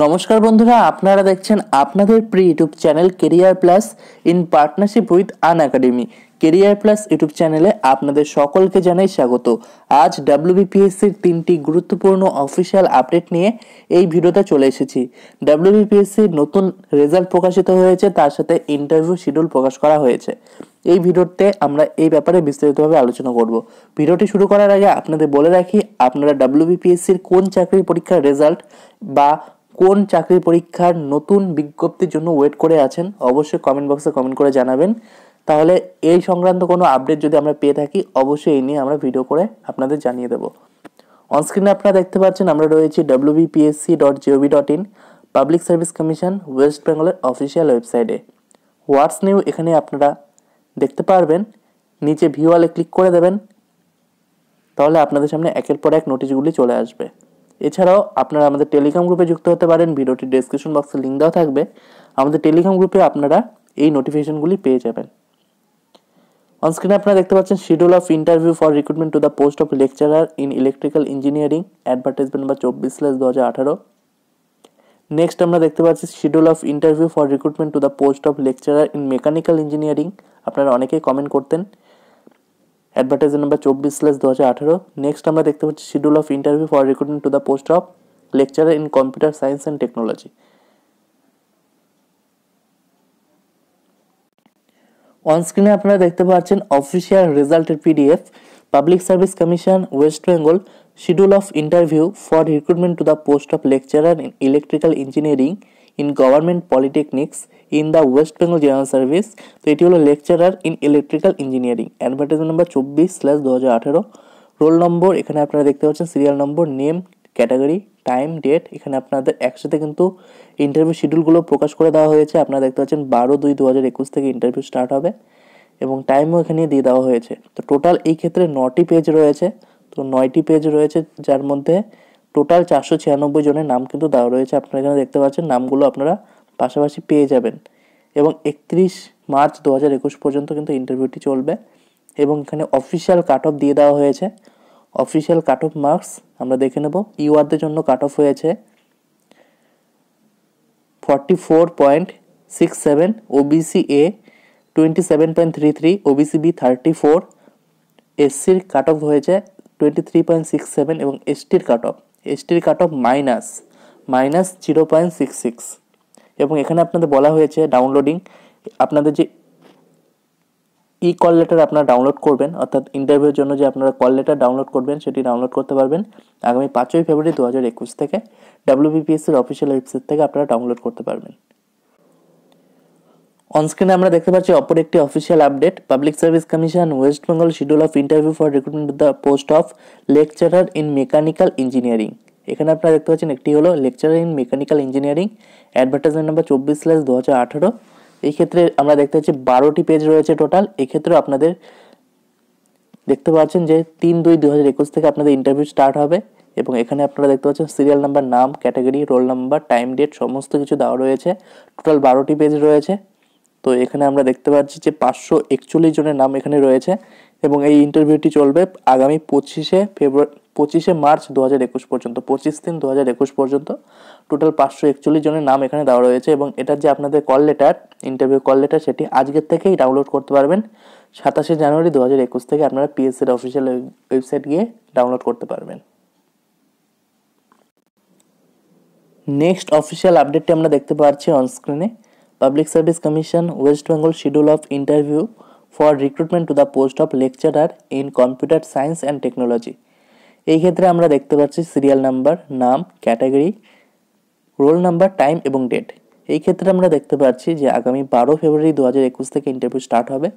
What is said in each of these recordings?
নমস্কার বন্ধুরা আপনারা দেখছেন আপনাদের প্রিয় YouTube channel career plus in partnership with Unacademy career plus YouTube চ্যানেলে আপনাদের সকলকে জানাই স্বাগত আজ ডাব্লিউবিপিএসসির তিনটি গুরুত্বপূর্ণ অফিসিয়াল আপডেট নিয়ে এই ভিডিওতে চলে এসেছি ডাব্লিউবিপিএসসির নতুন রেজাল্ট প্রকাশিত হয়েছে তার সাথে ইন্টারভিউ শিডিউল প্রকাশ করা হয়েছে এই ভিডিওতে আমরা এই ব্যাপারে বিস্তারিতভাবে আলোচনা করব ভিডিওটি শুরু করার আগে আপনাদের বলে রাখি আপনারা ডাব্লিউবিপিএসসির কোন চাকরির পরীক্ষার রেজাল্ট বা কোন চাকরির পরীক্ষার নতুন বিজ্ঞপ্তির জন্য ওয়েট করে আছেন অবশ্যই কমেন্ট বক্সে কমেন্ট করে জানাবেন তাহলে এই সংক্রান্ত কোনো আপডেট যদি আমরা পেয়ে থাকি অবশ্যই এই নিয়ে আমরা ভিডিও করে আপনাদের জানিয়ে দেবো অনস্ক্রিনে আপনারা দেখতে পাচ্ছেন আমরা রয়েছি WBPSC dot GOV dot in public service commission West বেঙ্গলের অফিসিয়াল ওয়েবসাইটে হোয়াটস নিউ এখানে আপনারা দেখতে পারবেন নিচে ভিওয়ালে ক্লিক করে দেবেন তাহলে আপনাদের সামনে একের পর এক নোটিশগুলি চলে আসবে এছাড়াও আপনারা আমাদের টেলিগ্রাম গ্রুপে যুক্ত হতে পারেন ভিডিওটি ডেসক্রিপশন বক্সে লিঙ্ক দেওয়া থাকবে আমাদের টেলিগ্রাম গ্রুপে আপনারা এই নোটিফিকেশনগুলি পেয়ে যাবেন অনস্ক্রিনে আপনারা দেখতে পাচ্ছেন schedule of interview for recruitment to the post of lecturer in electrical engineering advertisement বা চব্বিশ স্ল্যাশ দু হাজার আঠারো নেক্সট আমরা দেখতে পাচ্ছি schedule of interview for recruitment to the post of lecturer in mechanical engineering আপনারা অনেকেই কমেন্ট করতেন অ্যাডভার্টাইজার নাম্বার চব্বিশ স্ল্যাশ দু হাজার আঠেরো নেক্সট আমরা দেখতে পাচ্ছি schedule of interview for recruitment to the post of lecturer in computer science and technology on স্ক্রিনে আপনারা দেখতে পাচ্ছেন অফিসিয়াল রেজাল্টের PDF public service commission West Bengal schedule of interview for recruitment to the post of lecturer in electrical engineering in government polytechnics in the West Bengal general service তো এটি হলো lecturer in electrical engineering advertisement number চব্বিশ slash দু হাজার আঠেরো roll number এখানে আপনারা দেখতে পাচ্ছেন serial number name category time date এখানে আপনাদের একসাথে কিন্তু ইন্টারভিউ শিডিউলগুলো প্রকাশ করে দেওয়া হয়েছে আপনারা দেখতে পাচ্ছেন বারো দুই দু হাজার একুশ থেকে ইন্টারভিউ স্টার্ট হবে এবং টাইমও এখানে দিয়ে দেওয়া হয়েছে তো টোটাল এই ক্ষেত্রে নটি পেজ রয়েছে তো নয়টি পেজ রয়েছে যার মধ্যে টোটাল চারশো ছিয়ানব্বই জনের নাম কিন্তু দেওয়া রয়েছে আপনারা এখানে দেখতে পাচ্ছেন নামগুলো আপনারা পাশাপাশি পেয়ে যাবেন এবং একত্রিশ মার্চ দু হাজার একুশ পর্যন্ত কিন্তু ইন্টারভিউটি চলবে এবং এখানে অফিসিয়াল কাট অফ দিয়ে দেওয়া হয়েছে অফিসিয়াল কাট অফ মার্কস আমরা দেখে নেব ইউআরদের জন্য কাট অফ হয়েছে forty four point six seven OBC A twenty seven point three three OBC B thirty four এসসির কাট অফ হয়েছে twenty three point six seven এবং এসটির কাট অফ এসটির cut off minus minus zero point six six এবং এখানে আপনাদের বলা হয়েছে ডাউনলোডিং আপনাদের যে ই কল লেটার আপনারা ডাউনলোড করবেন অর্থাৎ ইন্টারভিউর জন্য যে আপনারা কল লেটার ডাউনলোড করবেন সেটি ডাউনলোড করতে পারবেন আগামী পাঁচই ফেব্রুয়ারি দু হাজার একুশ থেকে ডাব্লিউবিপিএসসির অফিসিয়াল ওয়েবসাইট থেকে আপনারা ডাউনলোড করতে পারবেন অনস্ক্রিনে আমরা দেখতে পাচ্ছি অপর একটি official update public service commission West Bengal schedule of interview for recruitment the post of lecturer in mechanical engineering এখানে আপনারা দেখতে পাচ্ছেন একটি হলো lecturer in mechanical engineering advertisement number চব্বিশ স্ল্যাশ দু হাজার আঠারো এই ক্ষেত্রে আমরা দেখতে পাচ্ছি বারোটি পেজ রয়েছে টোটাল এক্ষেত্রেও আপনাদের দেখতে পাচ্ছেন যে তিন দুই দু হাজার একুশ থেকে আপনাদের ইন্টারভিউ স্টার্ট হবে এবং এখানে আপনারা দেখতে পাচ্ছেন সিরিয়াল নাম্বার নাম category roll number time date সমস্ত কিছু দেওয়া রয়েছে টোটাল বারোটি পেজ রয়েছে তো এখানে আমরা দেখতে পাচ্ছি যে পাঁচশো একচল্লিশ জনের নাম এখানে রয়েছে এবং এই ইন্টারভিউটি চলবে আগামী পঁচিশে ফেব্রুয়ারি পঁচিশে মার্চ দু হাজার একুশ পর্যন্ত পঁচিশ দিন দু হাজার একুশ পর্যন্ত টোটাল পাঁচশো একচল্লিশ জনের নাম এখানে দেওয়া রয়েছে এবং এটার যে আপনাদের call letter interview call letter সেটি আজকের থেকেই ডাউনলোড করতে পারবেন সাতাশে জানুয়ারি দু হাজার একুশ থেকে আপনারা পিএসসির অফিসিয়াল ওয়েবসাইট গিয়ে ডাউনলোড করতে পারবেন নেক্সট অফিসিয়াল আপডেটটি আমরা দেখতে পাচ্ছি অনস্ক্রিনে public service commission West Bengal schedule of interview for recruitment to the post of lecturer in computer science and technology এই ক্ষেত্রে আমরা দেখতে পাচ্ছি সিরিয়াল নাম্বার নাম ক্যাটাগরি রোল নাম্বার টাইম এবং ডেট এই ক্ষেত্রে আমরা দেখতে পাচ্ছি যে আগামী বারো ফেব্রুয়ারি দু হাজার একুশ থেকে ইন্টারভিউ স্টার্ট হবে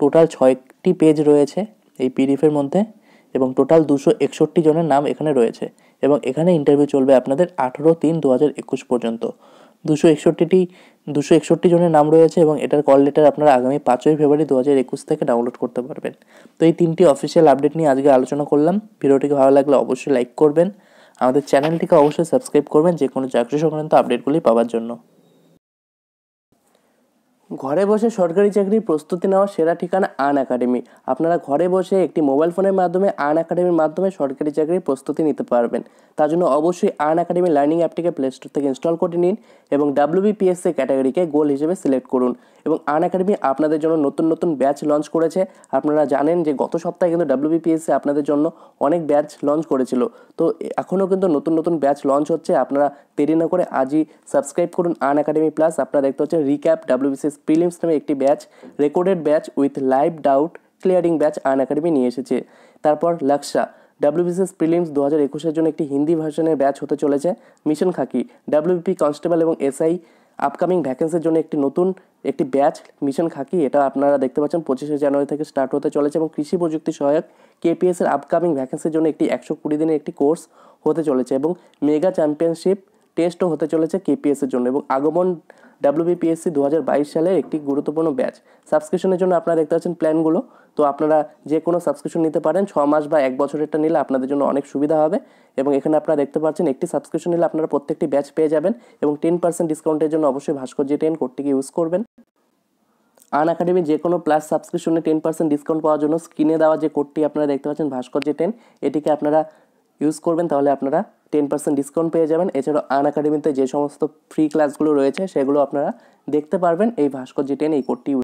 টোটাল ছয়টি পেজ রয়েছে এই পিডিএফের মধ্যে এবং টোটাল দুশো একষট্টি জনের নাম এখানে রয়েছে এবং এখানে ইন্টারভিউ চলবে আপনাদের আঠেরো তিন দু হাজার একুশ পর্যন্ত দুশো একষট্টিটি দুশো একষট্টি জনের নাম রয়েছে এবং এটার কল লেটার আপনারা আগামী পাঁচই ফেব্রুয়ারি দু হাজার একুশ থেকে ডাউনলোড করতে পারবেন তো এই তিনটি অফিসিয়াল আপডেট নিয়ে আজকে আলোচনা করলাম ভিডিওটিকে ভালো লাগলে অবশ্যই লাইক করবেন আমাদের চ্যানেলটিকে অবশ্যই সাবস্ক্রাইব করবেন যে কোনো চাকরি সংক্রান্ত আপডেটগুলি পাওয়ার জন্য ঘরে বসে সরকারি চাকরির প্রস্তুতি নেওয়ার সেরা ঠিকানা আন একাডেমি আপনারা ঘরে বসে একটি মোবাইল ফোনের মাধ্যমে আন একাডেমির মাধ্যমে সরকারি চাকরির প্রস্তুতি নিতে পারবেন তার জন্য অবশ্যই আন একাডেমি লার্নিং অ্যাপটিকে প্লে স্টোর থেকে ইনস্টল করে নিন এবং ডাব্লিউবিপিএসসি ক্যাটাগরিকে গোল হিসেবে সিলেক্ট করুন এবং আন একাডেমি আপনাদের জন্য নতুন নতুন ব্যাচ লঞ্চ করেছে আপনারা জানেন যে গত সপ্তাহে কিন্তু ডাব্লিউবিপিএসসি আপনাদের জন্য অনেক ব্যাচ লঞ্চ করেছিল তো এখনও কিন্তু নতুন নতুন ব্যাচ লঞ্চ হচ্ছে আপনারা দেরি না করে আজই সাবস্ক্রাইব করুন আন একাডেমি প্লাস আপনারা দেখতে হচ্ছে রিক্যাপ ডাব্লিউবিসিএস প্রিলিমস নামে একটি batch recorded batch with live doubt clearing batch Unacademy নিয়ে এসেছে তারপর লাক্সা ডাব্লিউবিসিএস প্রিলিমস দু হাজার একুশের জন্য একটি হিন্দি ভার্সনের ব্যাচ হতে চলেছে মিশন খাকি ডাব্লিউপি কনস্টেবল এবং এসআই আপকামিং ভ্যাকেন্সির জন্য একটি নতুন একটি ব্যাচ মিশন খাকি এটা আপনারা দেখতে পাচ্ছেন পঁচিশে জানুয়ারি থেকে স্টার্ট হতে চলেছে এবং কৃষি প্রযুক্তি সহায়ক কেপিএস এর আপকামিং ভ্যাকেন্সির জন্য একটি একশো কুড়ি দিনের একটি কোর্স হতে চলেছে এবং মেগা চ্যাম্পিয়নশিপ টেস্টও হতে চলেছে কেপিএসের জন্য এবং আগমন ডাব্লিউবিপিএসসি দু হাজার বাইশ সালের একটি গুরুত্বপূর্ণ ব্যাচ সাবস্ক্রিপশনের জন্য আপনারা দেখতে পাচ্ছেন প্ল্যানগুলো তো আপনারা যে কোনো সাবস্ক্রিপশন নিতে পারেন ছ মাস বা এক বছরেরটা নিলে আপনাদের জন্য অনেক সুবিধা হবে এবং এখানে আপনারা দেখতে পাচ্ছেন একটি সাবস্ক্রিপশন নিলে আপনারা প্রত্যেকটি ব্যাচ পেয়ে যাবেন এবং টেন পার্সেন্ট ডিসকাউন্টের জন্য অবশ্যই ভাস্কর্য টেন কোডটিকে ইউজ করবেন আন একাডেমি যে কোনো প্লাস সাবস্ক্রিপশনে টেন পার্সেন্ট ডিসকাউন্ট পাওয়ার জন্য স্ক্রিনে দেওয়া যে কোডটি আপনারা দেখতে পাচ্ছেন ভাস্কর্য টেন এটিকে আপনারা ইউজ করবেন তাহলে আপনারা টেন পার্সেন্ট ডিসকাউন্ট পেয়ে যাবেন এছাড়াও আন একাডেমিতে যে সমস্ত ফ্রি ক্লাসগুলো রয়েছে সেগুলো আপনারা দেখতে পারবেন এই ভাস্কর জি টেন এই কোডটি